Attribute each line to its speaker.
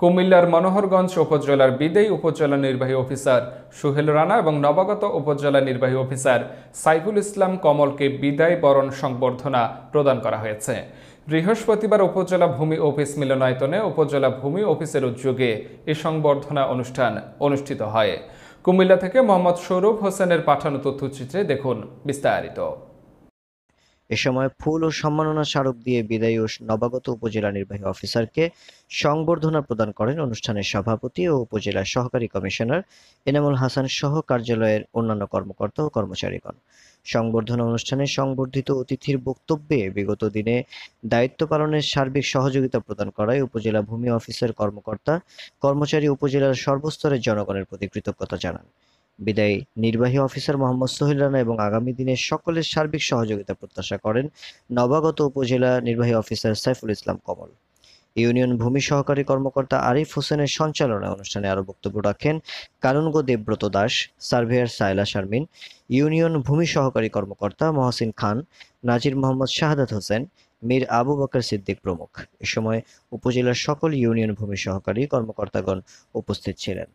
Speaker 1: কুমিল্লার মনোহরগঞ্জ উপজেলার বিদেয় উপজেলা নির্বাহী অফিসার সুহেল রানা এবং নবাগত উপজেলা নির্বাহী অফিসার সাইফুল ইসলাম কমলকে বিদায় বরণ সংবর্ধনা প্রদান করা হয়েছে বৃহস্পতিবার উপজেলা ভূমি অফিস মিলনায়তনে উপজেলা ভূমি অফিসের উদ্যোগে এ সংবর্ধনা অনুষ্ঠান অনুষ্ঠিত হয় কুমিল্লা থেকে মোহাম্মদ সৌরভ হোসেনের পাঠানো তথ্যচিত্রে দেখুন বিস্তারিত
Speaker 2: এ সময় ফুল ও সম্মাননা স্মারক দিয়ে বিদায়ী ও নবাগত উপজেলা নির্বাহী অফিসারকে সংবর্ধনা প্রদান করেন অনুষ্ঠানের সভাপতি ও উপজেলা সহকারী কমিশনার এনামুল হাসান সহ কার্যালয়ের অন্যান্য কর্মকর্তা ও কর্মচারীগণ সংবর্ধনা অনুষ্ঠানে সংবর্ধিত অতিথির বক্তব্যে বিগত দিনে দায়িত্ব পালনের সার্বিক সহযোগিতা প্রদান করায় উপজেলা ভূমি অফিসের কর্মকর্তা কর্মচারী উপজেলার সর্বস্তরের জনগণের প্রতি কৃতজ্ঞতা জানান বিদায়ী নির্বাহী অফিসার মোহাম্মদ সোহেল রানা এবং আগামী দিনে সকলের সার্বিক সহযোগিতা প্রত্যাশা করেন নবাগত উপজেলা নির্বাহী অফিসার সাইফুল ইসলাম কমল ইউনিয়ন ভূমি সহকারী কর্মকর্তা আরিফ হোসেনের সঞ্চালনায় অনুষ্ঠানে আরও বক্তব্য রাখেন কানুনগো দেবব্রত দাস সার্ভেয়ার সাইলা শারমিন ইউনিয়ন ভূমি সহকারী কর্মকর্তা মহসিন খান নাজির মোহাম্মদ শাহাদাত হোসেন মীর আবু বকর সিদ্দিক প্রমুখ এ সময় উপজেলার সকল ইউনিয়ন ভূমি সহকারী কর্মকর্তাগণ উপস্থিত ছিলেন